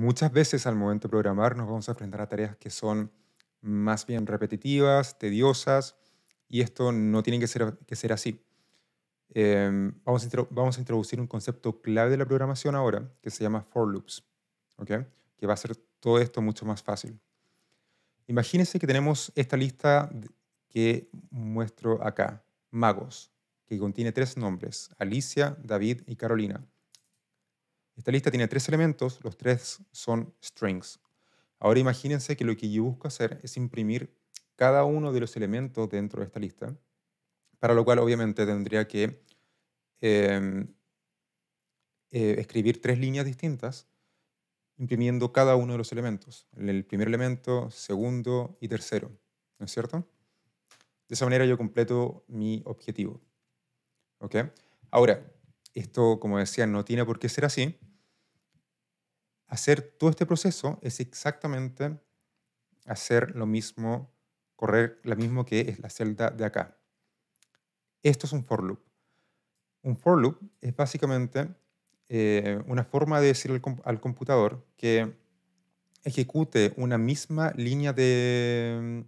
Muchas veces al momento de programar nos vamos a enfrentar a tareas que son más bien repetitivas, tediosas, y esto no tiene que ser, así. Em, vamos, a introducir un concepto clave de la programación ahora, que se llama for loops, que va a hacer todo esto mucho más fácil. Imagínense que tenemos esta lista que muestro acá, magos, que contiene tres nombres, Alicia, David y Carolina. Esta lista tiene tres elementos, los tres son strings. Ahora imagínense que lo que yo busco hacer es imprimir cada uno de los elementos dentro de esta lista, para lo cual obviamente tendría que em, eh, escribir tres líneas distintas imprimiendo cada uno de los elementos, el primer elemento, segundo y tercero, ¿no es cierto? De esa manera yo completo mi objetivo. ¿Ok? Ahora, esto, como decía, no tiene por qué ser así, hacer todo este proceso es exactamente hacer lo mismo, correr lo mismo que es la celda de acá. Esto es un for loop. Un for loop es básicamente eh, una forma de decir al, computador que ejecute una misma línea de,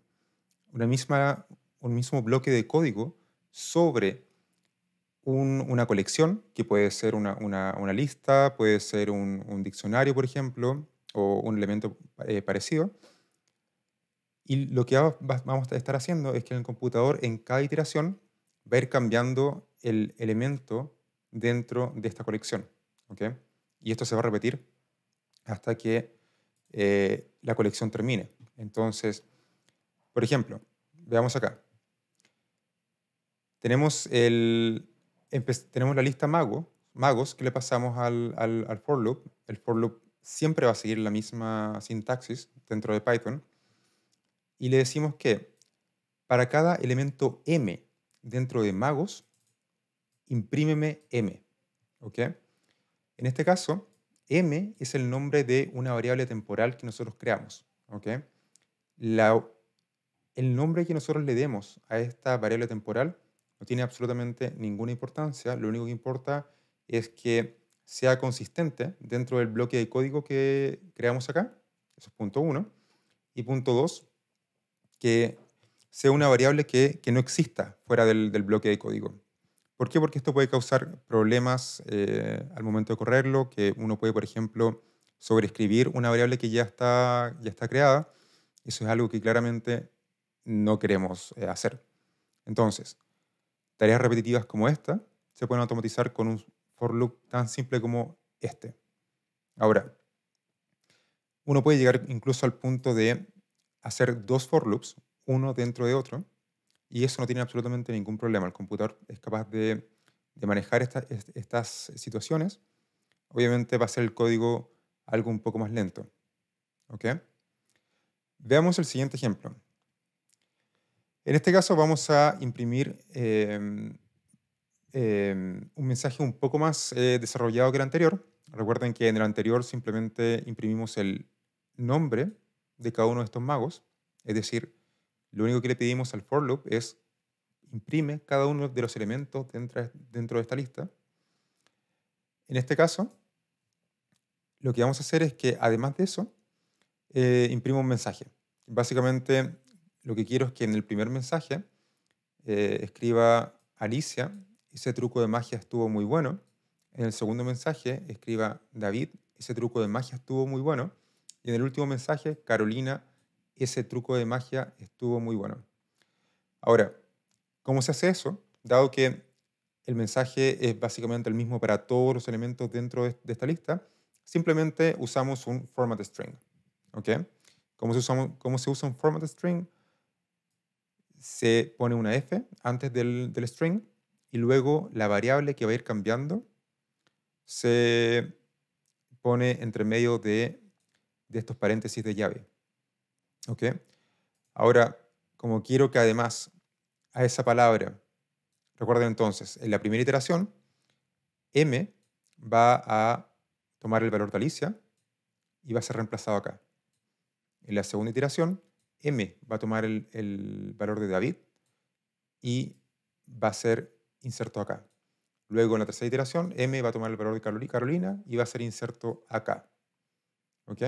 una misma, un mismo bloque de código sobre una colección, que puede ser una, lista, puede ser un, diccionario, por ejemplo, o un elemento eh, parecido. Y lo que vamos a estar haciendo es que el computador, en cada iteración, va a ir cambiando el elemento dentro de esta colección. Y esto se va a repetir hasta que eh, la colección termine. Entonces, por ejemplo, veamos acá. Tenemos el, tenemos la lista mago, magos que le pasamos al, al, for loop. El for loop siempre va a seguir la misma sintaxis dentro de Python. Y le decimos que para cada elemento m dentro de magos, imprímeme m. ¿ok? En este caso, m es el nombre de una variable temporal que nosotros creamos. ¿ok? el nombre que nosotros le demos a esta variable temporal no tiene absolutamente ninguna importancia. Lo único que importa es que sea consistente dentro del bloque de código que creamos acá. Eso es punto uno. Y punto dos, que sea una variable que, no exista fuera del, bloque de código. ¿Por qué? Porque esto puede causar problemas eh, al momento de correrlo, que uno puede, por ejemplo, sobreescribir una variable que ya está, ya está creada. Eso es algo que claramente no queremos eh, hacer. Entonces, Tareas repetitivas como esta se pueden automatizar con un for loop tan simple como este. Ahora, uno puede llegar incluso al punto de hacer dos for loops, uno dentro de otro, y eso no tiene absolutamente ningún problema. El computador es capaz de, manejar estas situaciones. Obviamente va a ser el código algo un poco más lento. ¿Ok? Veamos el siguiente ejemplo. En este caso vamos a imprimir eh, em, un mensaje un poco más eh, desarrollado que el anterior. Recuerden que en el anterior simplemente imprimimos el nombre de cada uno de estos magos, es decir, lo único que le pedimos al for loop es imprime cada uno de los elementos dentro, dentro de esta lista. En este caso, lo que vamos a hacer es que además de eso, eh, imprimo un mensaje. Básicamente lo que quiero es que en el primer mensaje eh, escriba Alicia, ese truco de magia estuvo muy bueno. En el segundo mensaje escriba David, ese truco de magia estuvo muy bueno. Y en el último mensaje, Carolina, ese truco de magia estuvo muy bueno. Ahora, ¿cómo se hace eso? Dado que el mensaje es básicamente el mismo para todos los elementos dentro de esta lista, simplemente usamos un format string. ¿Ok? ¿Cómo se, usa, cómo se usa un format string? se pone una f antes del, string y luego la variable que va a ir cambiando se pone entre medio de, estos paréntesis de llave. ¿Ok? Ahora, como quiero que además a esa palabra, recuerden entonces, en la primera iteración, m va a tomar el valor de Alicia y va a ser reemplazado acá. En la segunda iteración, M va a tomar el, valor de David y va a ser inserto acá. Luego en la tercera iteración, M va a tomar el valor de Carolina y va a ser inserto acá. ¿Ok?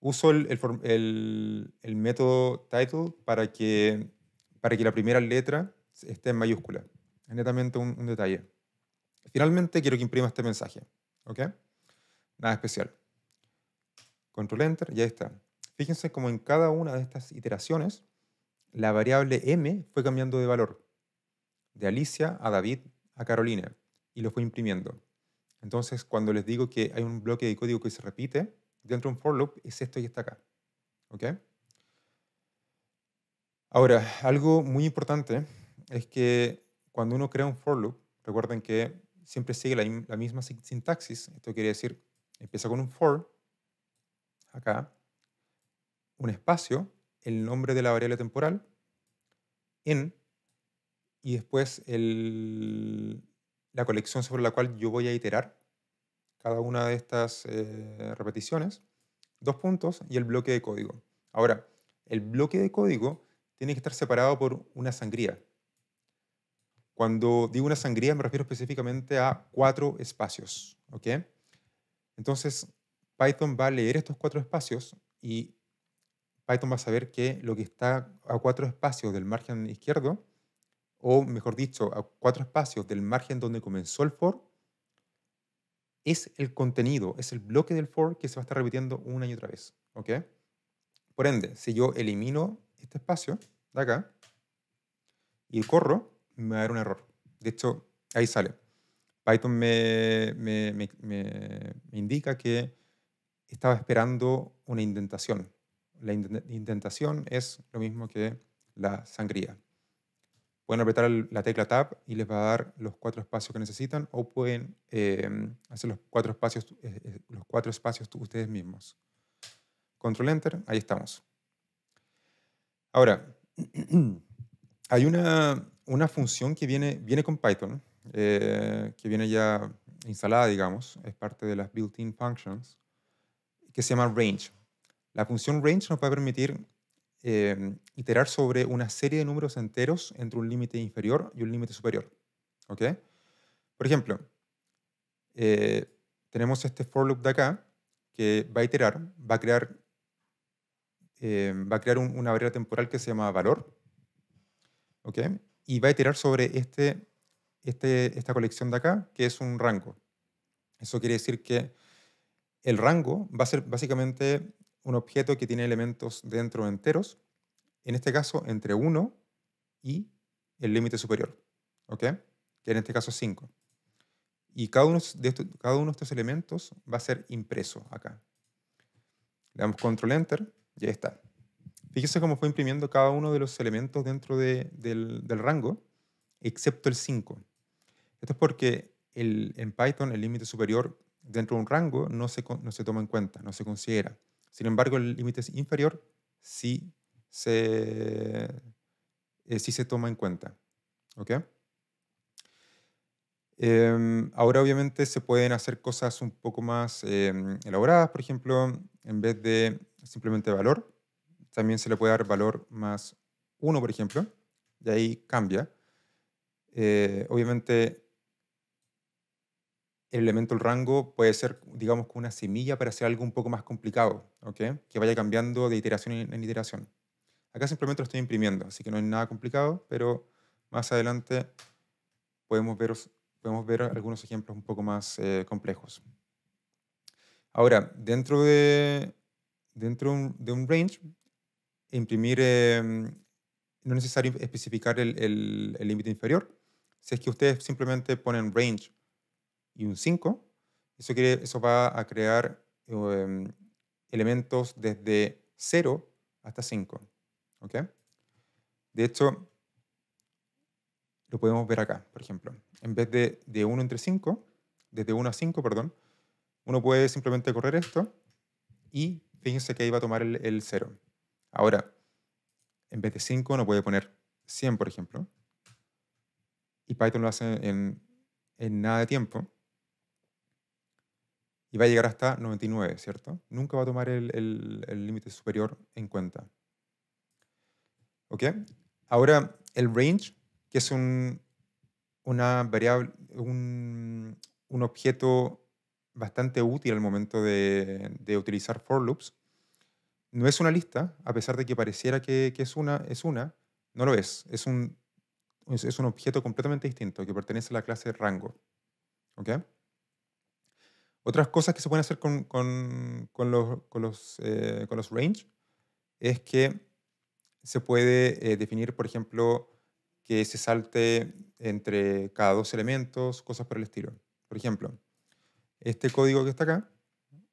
Uso el, método title para que, para que la primera letra esté en mayúscula. Es netamente un, detalle. Finalmente quiero que imprima este mensaje. ¿Ok? Nada especial. Control Enter, ya está. Fíjense como en cada una de estas iteraciones, la variable m fue cambiando de valor, de Alicia a David a Carolina, y lo fue imprimiendo. Entonces, cuando les digo que hay un bloque de código que se repite dentro de un for loop, es esto y está acá. ¿Ok? Ahora, algo muy importante es que cuando uno crea un for loop, recuerden que siempre sigue la, la misma sintaxis. Esto quiere decir, empieza con un for, acá, un espacio, el nombre de la variable temporal, en, y después el, la colección sobre la cual yo voy a iterar cada una de estas eh, repeticiones, dos puntos y el bloque de código. Ahora, el bloque de código tiene que estar separado por una sangría. Cuando digo una sangría me refiero específicamente a cuatro espacios. ¿ok? Entonces, Python va a leer estos cuatro espacios y Python va a saber que lo que está a cuatro espacios del margen izquierdo, o mejor dicho, a cuatro espacios del margen donde comenzó el for, es el contenido, es el bloque del for que se va a estar repitiendo una y otra vez. Por ende, si yo elimino este espacio de acá y corro, me va a dar un error. De hecho, ahí sale. Python me indica que estaba esperando una indentación. La indentación es lo mismo que la sangría. Pueden apretar la tecla Tab y les va a dar los cuatro espacios que necesitan o pueden em, hacer los cuatro, espacios, eh, eh, los cuatro espacios ustedes mismos. Control Enter, ahí estamos. Ahora, hay una, función que viene, viene con Python, eh, que viene ya instalada, digamos, es parte de las built-in functions, que se llama range. La función range nos va a permitir em, iterar sobre una serie de números enteros entre un límite inferior y un límite superior. ¿Ok? Por ejemplo, eh, tenemos este for loop de acá que va a iterar, va a crear, em, va a crear una variable temporal que se llama valor. ¿Ok? Y va a iterar sobre este, este, esta colección de acá, que es un rango. Eso quiere decir que el rango va a ser básicamente un objeto que tiene elementos dentro enteros, en este caso entre 1 y el límite superior, ¿ok? Que en este caso es 5. Y cada uno, de estos, cada uno de estos elementos va a ser impreso acá. Le damos control enter y ahí está. Fíjese cómo fue imprimiendo cada uno de los elementos dentro del, rango, excepto el 5. Esto es porque en Python el límite superior dentro de un rango no se toma en cuenta, no se considera. Sin embargo, el límite es inferior sí se, eh, se toma en cuenta. Em, ahora obviamente se pueden hacer cosas un poco más em, elaboradas, por ejemplo, en vez de simplemente valor, también se le puede dar valor más 1, por ejemplo, y ahí cambia. Eh, obviamente el elemento, el rango, puede ser, digamos, como una semilla para hacer algo un poco más complicado, que vaya cambiando de iteración en iteración. Acá simplemente lo estoy imprimiendo, así que no es nada complicado, pero más adelante podemos ver, podemos ver algunos ejemplos un poco más eh, complejos. Ahora, dentro de, dentro de un range, imprimir, eh, no es necesario especificar el límite inferior, si es que ustedes simplemente ponen range y un 5. Eso, quiere, eso va a crear em, elementos desde 0 hasta 5. ¿ok? De hecho, lo podemos ver acá, por ejemplo. En vez de, 1 entre 5, desde 1 a 5, perdón, uno puede simplemente correr esto y fíjense que ahí va a tomar el, 0. Ahora, en vez de 5 uno puede poner 100, por ejemplo. Y Python lo hace en, en nada de tiempo y va a llegar hasta 99, ¿cierto? Nunca va a tomar el límite superior en cuenta. ¿Ok? Ahora, el range, que es un, una variable, un, objeto bastante útil al momento de, utilizar for loops, no es una lista, a pesar de que pareciera que, es, una, es una, no lo es. Es un, es un objeto completamente distinto que pertenece a la clase rango. ¿Ok? Otras cosas que se pueden hacer con, con, los, con eh, range es que se puede eh, definir, por ejemplo, que se salte entre cada dos elementos, cosas por el estilo. Por ejemplo, este código que está acá,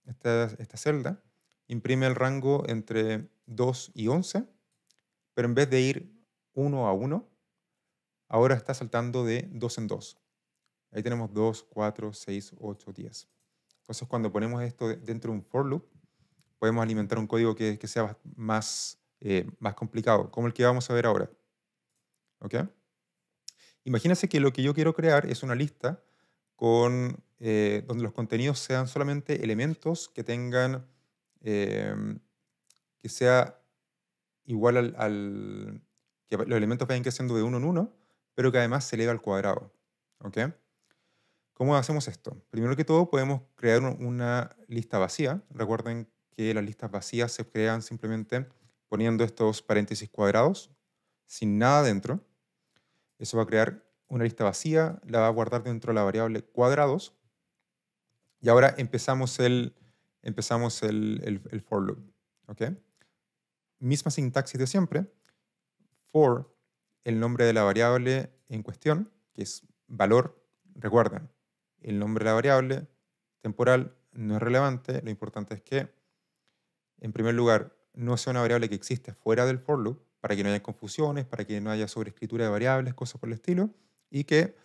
esta, esta celda, imprime el rango entre 2 y 11, pero en vez de ir 1 a 1, ahora está saltando de 2 en 2. Ahí tenemos 2, 4, 6, 8, 10. Entonces, cuando ponemos esto dentro de un for loop, podemos alimentar un código que, sea más, eh, más complicado, como el que vamos a ver ahora. ¿Ok? Imagínense que lo que yo quiero crear es una lista con, eh, donde los contenidos sean solamente elementos que tengan, em, que sea igual al, que los elementos vayan creciendo de uno en uno, pero que además se eleve al cuadrado. ¿Ok? ¿Cómo hacemos esto? Primero que todo, podemos crear una lista vacía. Recuerden que las listas vacías se crean simplemente poniendo estos paréntesis cuadrados, sin nada dentro. Eso va a crear una lista vacía, la va a guardar dentro de la variable cuadrados. Y ahora empezamos el, empezamos el, for loop. ¿okay? Misma sintaxis de siempre. For, el nombre de la variable en cuestión, que es valor, recuerden, el nombre de la variable temporal no es relevante, lo importante es que, en primer lugar, no sea una variable que existe fuera del for loop, para que no haya confusiones, para que no haya sobreescritura de variables, cosas por el estilo, y que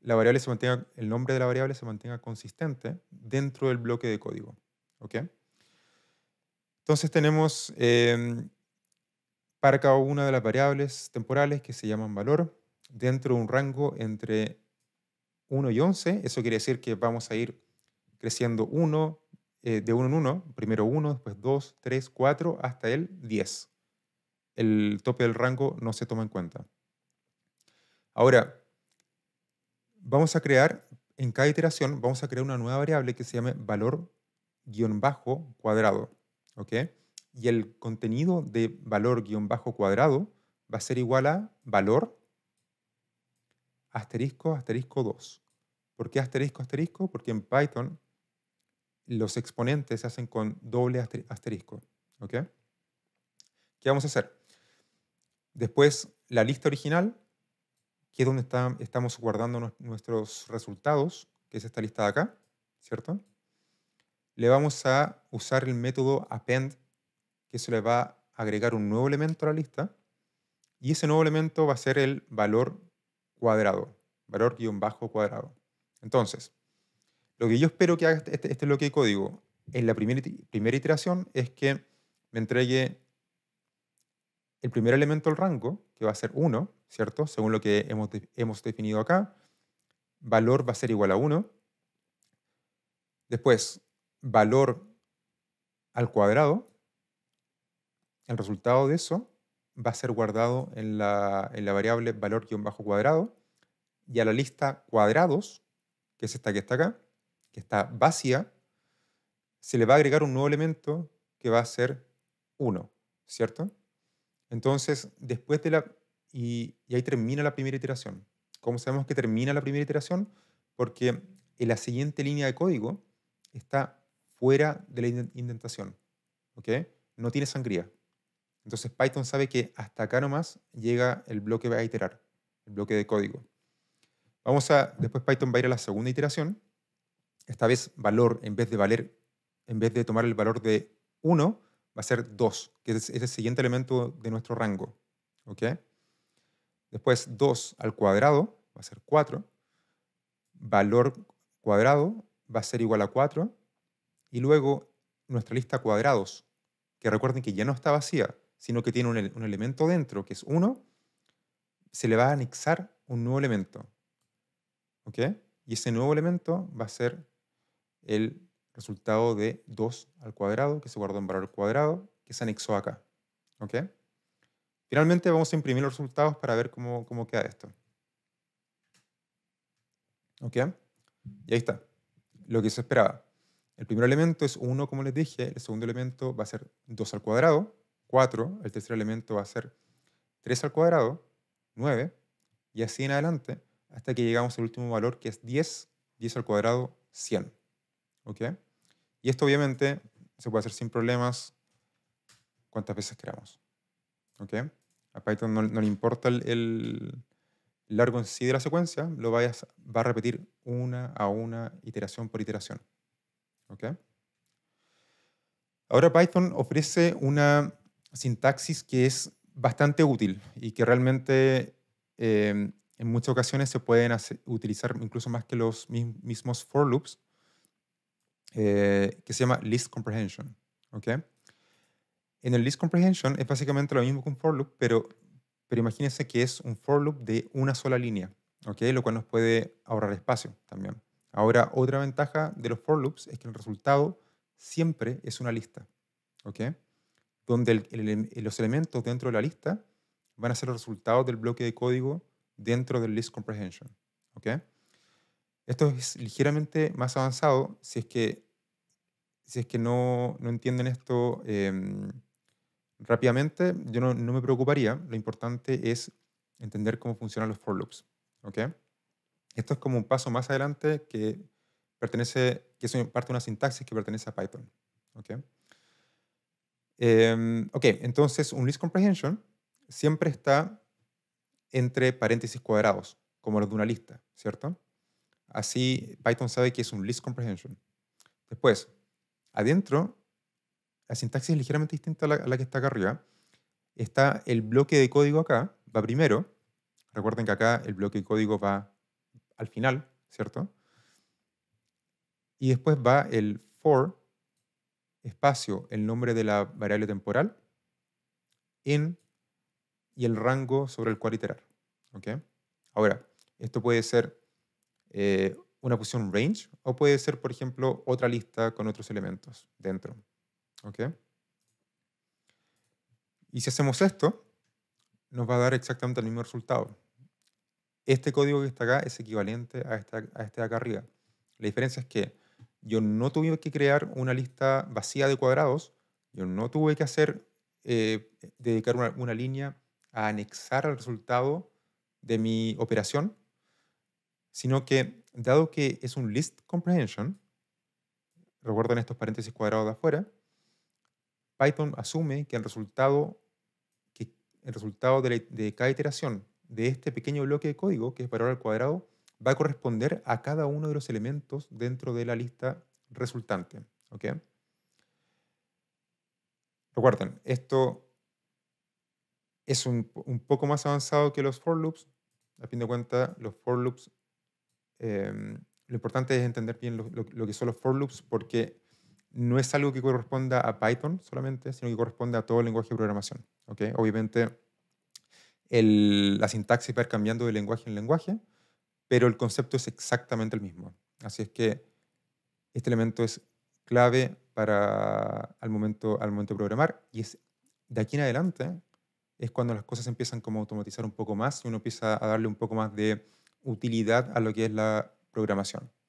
la variable se mantenga, el nombre de la variable se mantenga consistente dentro del bloque de código. ¿ok? Entonces tenemos em, para cada una de las variables temporales que se llaman valor dentro de un rango entre 1 y 11, eso quiere decir que vamos a ir creciendo 1, eh, de 1 en 1, primero 1, después 2, 3, 4, hasta el 10. El tope del rango no se toma en cuenta. Ahora, vamos a crear, en cada iteración, vamos a crear una nueva variable que se llame valor guión bajo cuadrado. Y el contenido de valor guión bajo cuadrado va a ser igual a valor asterisco, asterisco 2. ¿Por qué asterisco, asterisco? Porque en Python los exponentes se hacen con doble asterisco. ¿Ok? ¿Qué vamos a hacer? Después, la lista original, que es donde estamos guardando nuestros resultados, que es esta lista de acá, ¿cierto? Le vamos a usar el método append, que se le va a agregar un nuevo elemento a la lista, y ese nuevo elemento va a ser el valor cuadrado, valor guión bajo cuadrado. Entonces, lo que yo espero que haga este, lo este, este bloque de código en la primera, primera iteración es que me entregue el primer elemento del rango, que va a ser 1, ¿cierto? Según lo que hemos, hemos definido acá, valor va a ser igual a 1. Después, valor al cuadrado, el resultado de eso, va a ser guardado en la, variable valor-cuadrado y a la lista cuadrados, que es esta que está acá, que está vacía, se le va a agregar un nuevo elemento que va a ser 1, ¿cierto? Entonces, después de la... Y, y ahí termina la primera iteración. ¿Cómo sabemos que termina la primera iteración? Porque en la siguiente línea de código está fuera de la indentación. ¿Ok? No tiene sangría. Entonces Python sabe que hasta acá nomás llega el bloque va a iterar, el bloque de código. Vamos a, después Python va a ir a la segunda iteración. Esta vez valor, en vez de valer, en vez de tomar el valor de 1, va a ser 2, que es, el siguiente elemento de nuestro rango. ¿ok? Después 2 al cuadrado va a ser 4. Valor cuadrado va a ser igual a 4. Y luego nuestra lista cuadrados, que recuerden que ya no está vacía, sino que tiene un, elemento dentro, que es uno, se le va a anexar un nuevo elemento. ¿Ok? Y ese nuevo elemento va a ser el resultado de 2 al cuadrado, que se guardó en valor al cuadrado, que se anexó acá. ¿Ok? Finalmente vamos a imprimir los resultados para ver cómo, cómo queda esto. ¿Ok? Y ahí está, lo que se esperaba. El primer elemento es 1, como les dije, el segundo elemento va a ser 2 al cuadrado, 4, el tercer elemento va a ser 3 al cuadrado, 9, y así en adelante hasta que llegamos al último valor que es 10, 10 al cuadrado, 100. ¿Ok? Y esto obviamente se puede hacer sin problemas cuantas veces queramos. ¿Ok? A Python no, le importa el, largo en sí de la secuencia, lo va a repetir una a una, iteración por iteración. ¿Ok? Ahora Python ofrece una sintaxis que es bastante útil y que realmente eh, en muchas ocasiones se pueden utilizar incluso más que los mismos for loops, eh, que se llama list comprehension. ¿okay? En el list comprehension es básicamente lo mismo que un for loop, pero, pero imagínense que es un for loop de una sola línea, ¿okay? lo cual nos puede ahorrar espacio también. Ahora, otra ventaja de los for loops es que el resultado siempre es una lista. ¿okay? donde los elementos dentro de la lista van a ser los resultados del bloque de código dentro del list comprehension. ¿okay? Esto es ligeramente más avanzado si es que, si es que no, entienden esto em, rápidamente. Yo no, me preocuparía, lo importante es entender cómo funcionan los for loops. ¿okay? Esto es como un paso más adelante que pertenece, que es parte de una sintaxis que pertenece a Python. ¿okay? Em, ok, entonces un list comprehension siempre está entre paréntesis cuadrados, como los de una lista, ¿cierto? Así Python sabe que es un list comprehension. Después, adentro, la sintaxis es ligeramente distinta a la, a la que está acá arriba. Está el bloque de código acá, va primero. Recuerden que acá el bloque de código va al final, ¿cierto? Y después va el for, espacio el nombre de la variable temporal, in y el rango sobre el cual iterar. Ahora, esto puede ser eh, una posición range o puede ser, por ejemplo, otra lista con otros elementos dentro. Y si hacemos esto, nos va a dar exactamente el mismo resultado. Este código que está acá es equivalente a este, a este de acá arriba. La diferencia es que yo no tuve que crear una lista vacía de cuadrados, yo no tuve que hacer, eh, dedicar una, línea a anexar al resultado de mi operación, sino que dado que es un list comprehension, recuerden estos paréntesis cuadrados de afuera, Python asume que el resultado, que el resultado de, de cada iteración de este pequeño bloque de código, que es valor al cuadrado, va a corresponder a cada uno de los elementos dentro de la lista resultante. ¿ok? Recuerden, esto es un, poco más avanzado que los for loops. A fin de cuentas, los for loops, em, lo importante es entender bien lo, que son los for loops porque no es algo que corresponda a Python solamente, sino que corresponde a todo el lenguaje de programación. ¿ok? Obviamente, la sintaxis va a ir cambiando de lenguaje en lenguaje, pero el concepto es exactamente el mismo. Así es que este elemento es clave para al momento, al momento de programar y es de aquí en adelante es cuando las cosas empiezan como a automatizar un poco más y uno empieza a darle un poco más de utilidad a lo que es la programación.